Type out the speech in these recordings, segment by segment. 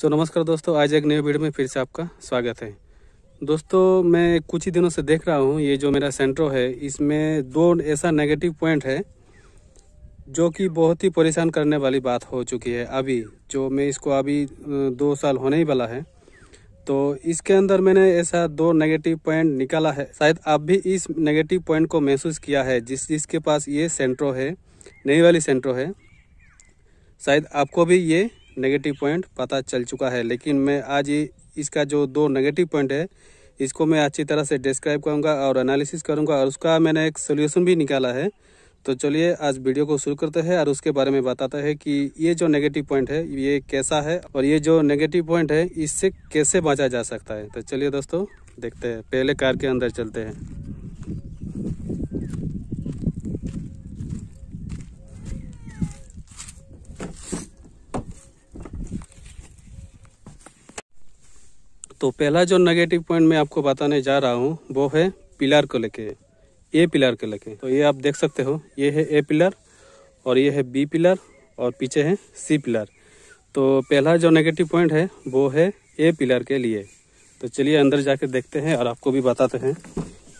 सो so, नमस्कार दोस्तों आज एक नए वीडियो में फिर से आपका स्वागत है दोस्तों मैं कुछ ही दिनों से देख रहा हूँ ये जो मेरा सेंट्रो है इसमें दो ऐसा नेगेटिव पॉइंट है जो कि बहुत ही परेशान करने वाली बात हो चुकी है अभी जो मैं इसको अभी दो साल होने ही वाला है तो इसके अंदर मैंने ऐसा दो नेगेटिव पॉइंट निकाला है शायद आप भी इस नेगेटिव पॉइंट को महसूस किया है जिस जिसके पास ये सेंट्रो है नई वाली सेंट्रो है शायद आपको भी ये नेगेटिव पॉइंट पता चल चुका है लेकिन मैं आज इसका जो दो नेगेटिव पॉइंट है इसको मैं अच्छी तरह से डिस्क्राइब करूँगा और एनालिसिस करूँगा और उसका मैंने एक सोल्यूशन भी निकाला है तो चलिए आज वीडियो को शुरू करते हैं और उसके बारे में बताते हैं कि ये जो नेगेटिव पॉइंट है ये कैसा है और ये जो नेगेटिव पॉइंट है इससे कैसे बचा जा सकता है तो चलिए दोस्तों देखते हैं पहले कार के अंदर चलते हैं तो पहला जो नेगेटिव पॉइंट मैं आपको बताने जा रहा हूँ वो है पिलर को लेके ए पिलर को लेके तो ये आप देख सकते हो ये है ए पिलर और ये है बी पिलर और पीछे है सी पिलर तो पहला जो नेगेटिव पॉइंट है वो है ए पिलर के लिए तो चलिए अंदर जाके देखते हैं और आपको भी बताते हैं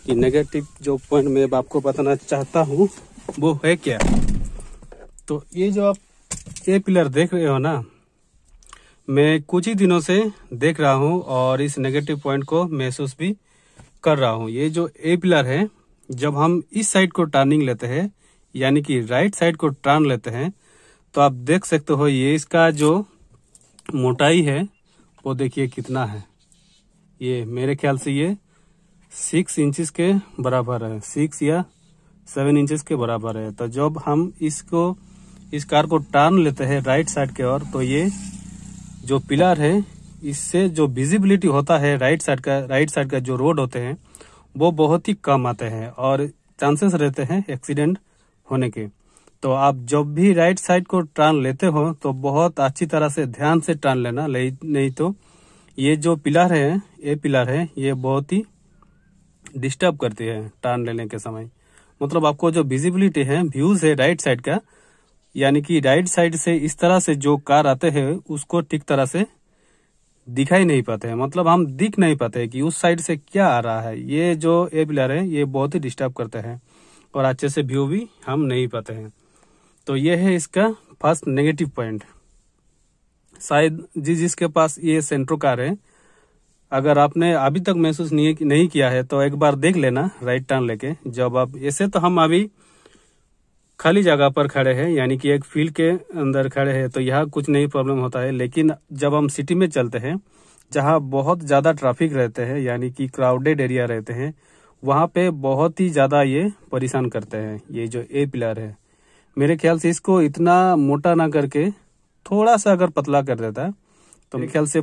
कि नेगेटिव जो पॉइंट मैं आपको बताना चाहता हूँ वो है क्या तो ये जो आप ए पिलर देख रहे हो ना मैं कुछ ही दिनों से देख रहा हूँ और इस नेगेटिव पॉइंट को महसूस भी कर रहा हूँ ये जो ए पिलर है जब हम इस साइड को टर्निंग लेते हैं यानी कि राइट साइड को टर्न लेते हैं तो आप देख सकते हो ये इसका जो मोटाई है वो देखिए कितना है ये मेरे ख्याल से ये सिक्स इंचिस के बराबर है सिक्स या सेवन इंचज के बराबर है तो जब हम इसको इस कार को टर्न लेते हैं राइट साइड के ओर तो ये जो पिलर है इससे जो विजिबिलिटी होता है राइट साइड का राइट साइड का जो रोड होते हैं वो बहुत ही कम आते हैं और चांसेस रहते हैं एक्सीडेंट होने के तो आप जब भी राइट साइड को टर्न लेते हो तो बहुत अच्छी तरह से ध्यान से टर्न लेना नहीं तो ये जो पिलर है ये पिलर है ये बहुत ही डिस्टर्ब करती है टर्न लेने के समय मतलब आपको जो विजिबिलिटी है व्यूज है राइट साइड का यानी कि राइट साइड से इस तरह से जो कार आते हैं उसको ठीक तरह से दिखाई नहीं पाते हैं मतलब हम दिख नहीं पाते कि उस साइड से क्या आ रहा है ये जो ए पिलर है ये बहुत ही डिस्टर्ब करते हैं और अच्छे से व्यू भी हम नहीं पाते हैं तो ये है इसका फर्स्ट नेगेटिव पॉइंट शायद जिस जिसके पास ये सेंट्रो कार है अगर आपने अभी तक महसूस नहीं किया है तो एक बार देख लेना राइट टर्न लेके जब आप ऐसे तो हम अभी खाली जगह पर खड़े हैं यानी कि एक फील्ड के अंदर खड़े हैं तो यहाँ कुछ नहीं प्रॉब्लम होता है लेकिन जब हम सिटी में चलते हैं जहाँ बहुत ज़्यादा ट्रैफिक रहते हैं यानी कि क्राउडेड एरिया रहते हैं वहां पे बहुत ही ज़्यादा ये परेशान करते हैं ये जो ए पिलर है मेरे ख्याल से इसको इतना मोटा ना करके थोड़ा सा अगर पतला कर देता है तो मेरे ख्याल से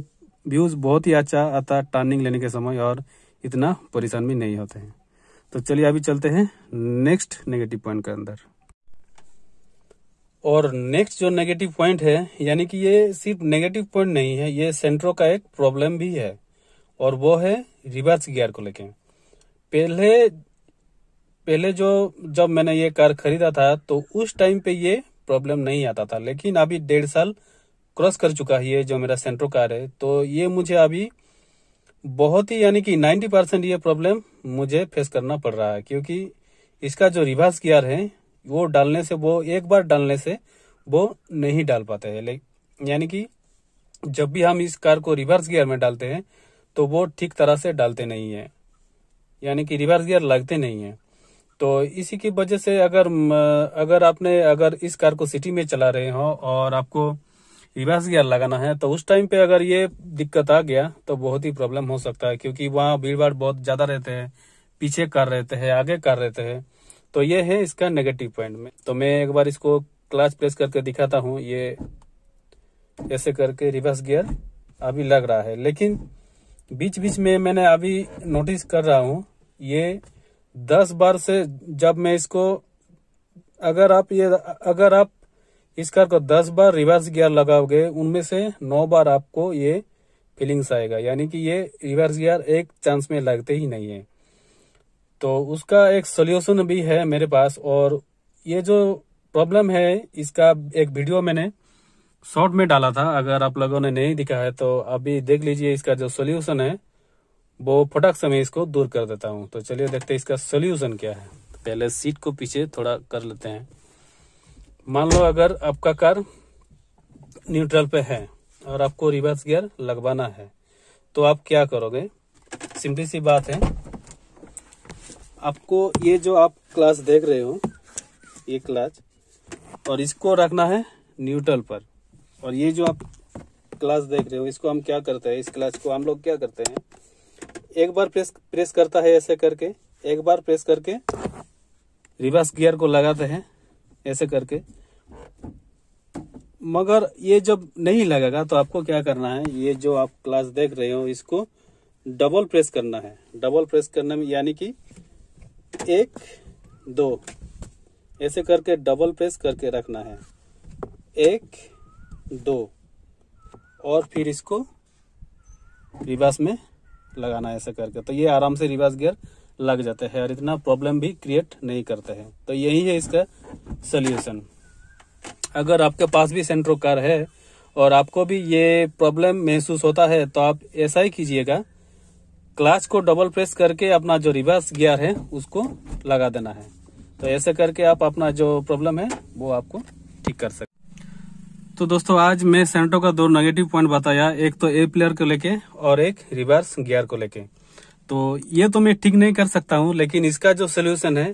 व्यूज़ बहुत ही अच्छा आता टर्निंग लेने के समय और इतना परेशान भी नहीं होते हैं तो चलिए अभी चलते हैं नेक्स्ट नेगेटिव पॉइंट के अंदर और नेक्स्ट जो नेगेटिव पॉइंट है यानी कि ये सिर्फ नेगेटिव पॉइंट नहीं है ये सेंट्रो का एक प्रॉब्लम भी है और वो है रिवर्स गियर को लेके पहले पहले जो जब मैंने ये कार खरीदा था तो उस टाइम पे ये प्रॉब्लम नहीं आता था लेकिन अभी डेढ़ साल क्रॉस कर चुका है ये जो मेरा सेंट्रो कार है तो ये मुझे अभी बहुत ही यानी कि 90 परसेंट ये प्रॉब्लम मुझे फेस करना पड़ रहा है क्योंकि इसका जो रिवर्स गियर है वो डालने से वो एक बार डालने से वो नहीं डाल पाते है लेकिन यानी कि जब भी हम इस कार को रिवर्स गियर में डालते हैं तो वो ठीक तरह से डालते नहीं है यानी कि रिवर्स गियर लगते नहीं है तो इसी की वजह से अगर अगर आपने अगर इस कार को सिटी में चला रहे हो और आपको रिवर्स गियर लगाना है तो उस टाइम पे अगर ये दिक्कत आ गया तो बहुत ही प्रॉब्लम हो सकता है क्योंकि वहाँ भीड़ भाड़ बहुत ज़्यादा रहते हैं पीछे कर रहते हैं आगे कर रहते हैं तो ये है इसका नेगेटिव पॉइंट में तो मैं एक बार इसको क्लास प्रेस करके दिखाता हूँ ये ऐसे करके रिवर्स गियर अभी लग रहा है लेकिन बीच बीच में मैंने अभी नोटिस कर रहा हूँ ये दस बार से जब मैं इसको अगर आप ये अगर आप इस कार को दस बार रिवर्स गियर लगाओगे उनमें से नौ बार आपको ये फीलिंग्स आएगा यानी कि ये रिवर्स गियर एक चांस में लगते ही नहीं है तो उसका एक सोल्यूशन भी है मेरे पास और ये जो प्रॉब्लम है इसका एक वीडियो मैंने शॉर्ट में डाला था अगर आप लोगों ने नहीं दिखा है तो अभी देख लीजिए इसका जो सोल्यूशन है वो फटक से मैं इसको दूर कर देता हूँ तो चलिए देखते हैं इसका सोल्यूशन क्या है पहले सीट को पीछे थोड़ा कर लेते हैं मान लो अगर आपका कार न्यूट्रल पे है और आपको रिवर्स गियर लगवाना है तो आप क्या करोगे सिंपली सी बात है आपको ये जो आप क्लास देख रहे हो ये क्लास और इसको रखना है न्यूट्रल पर और ये जो आप क्लास देख रहे हो इसको हम क्या करते हैं इस क्लास को हम लोग क्या करते हैं एक बार प्रेस प्रेस करता है ऐसे करके एक बार प्रेस करके रिवर्स गियर को लगाते हैं ऐसे करके मगर ये जब नहीं लगेगा तो आपको क्या करना है ये जो आप क्लास देख रहे हो इसको डबल प्रेस करना है डबल प्रेस करने में यानी कि एक दो ऐसे करके डबल प्रेस करके रखना है एक दो और फिर इसको रिवर्स में लगाना है ऐसे करके तो ये आराम से रिवर्स गियर लग जाते हैं और इतना प्रॉब्लम भी क्रिएट नहीं करते हैं तो यही है इसका सोल्यूशन अगर आपके पास भी सेंट्रो कार है और आपको भी ये प्रॉब्लम महसूस होता है तो आप ऐसा ही कीजिएगा क्लास को डबल प्रेस करके अपना जो रिवर्स गियर है उसको लगा देना है तो ऐसे करके आप अपना जो प्रॉब्लम है वो आपको ठीक कर सकते तो दोस्तों आज मैं सेंटो का दो नेगेटिव पॉइंट बताया एक तो ए प्लेयर को लेके और एक रिवर्स गियर को लेके तो ये तो मैं ठीक नहीं कर सकता हूँ लेकिन इसका जो सोल्यूशन है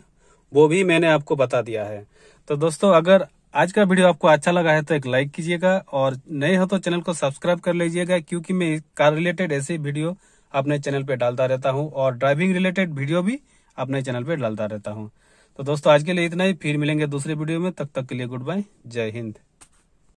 वो भी मैंने आपको बता दिया है तो दोस्तों अगर आज का वीडियो आपको अच्छा लगा है तो एक लाइक कीजिएगा और नए हो तो चैनल को सब्सक्राइब कर लीजिएगा क्योंकि मैं कार रिलेटेड ऐसे वीडियो अपने चैनल पे डालता रहता हूँ और ड्राइविंग रिलेटेड वीडियो भी अपने चैनल पे डालता रहता हूँ तो दोस्तों आज के लिए इतना ही फिर मिलेंगे दूसरे वीडियो में तब तक, तक के लिए गुड बाय जय हिंद